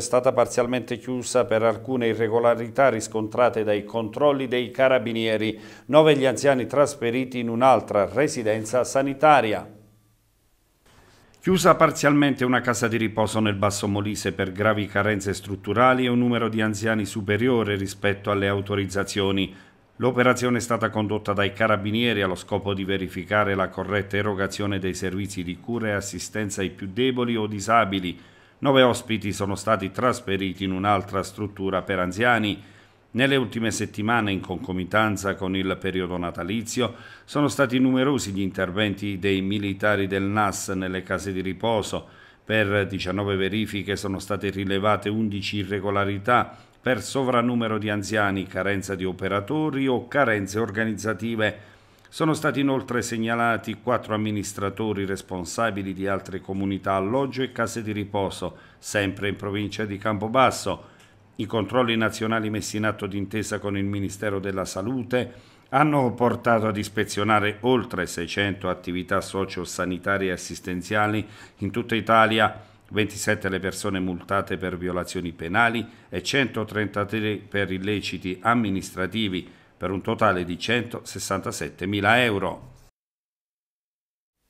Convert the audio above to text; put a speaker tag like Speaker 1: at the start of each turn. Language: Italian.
Speaker 1: è stata parzialmente chiusa per alcune irregolarità riscontrate dai controlli dei carabinieri. Nove gli anziani trasferiti in un'altra residenza sanitaria. Chiusa parzialmente una casa di riposo nel Basso Molise per gravi carenze strutturali e un numero di anziani superiore rispetto alle autorizzazioni. L'operazione è stata condotta dai carabinieri allo scopo di verificare la corretta erogazione dei servizi di cura e assistenza ai più deboli o disabili, Nove ospiti sono stati trasferiti in un'altra struttura per anziani. Nelle ultime settimane, in concomitanza con il periodo natalizio, sono stati numerosi gli interventi dei militari del NAS nelle case di riposo. Per 19 verifiche sono state rilevate 11 irregolarità per sovrannumero di anziani, carenza di operatori o carenze organizzative. Sono stati inoltre segnalati quattro amministratori responsabili di altre comunità alloggio e case di riposo, sempre in provincia di Campobasso. I controlli nazionali messi in atto d'intesa con il Ministero della Salute hanno portato ad ispezionare oltre 600 attività socio-sanitarie e assistenziali in tutta Italia, 27 le persone multate per violazioni penali e 133 per illeciti amministrativi, per un totale di 167.000 euro.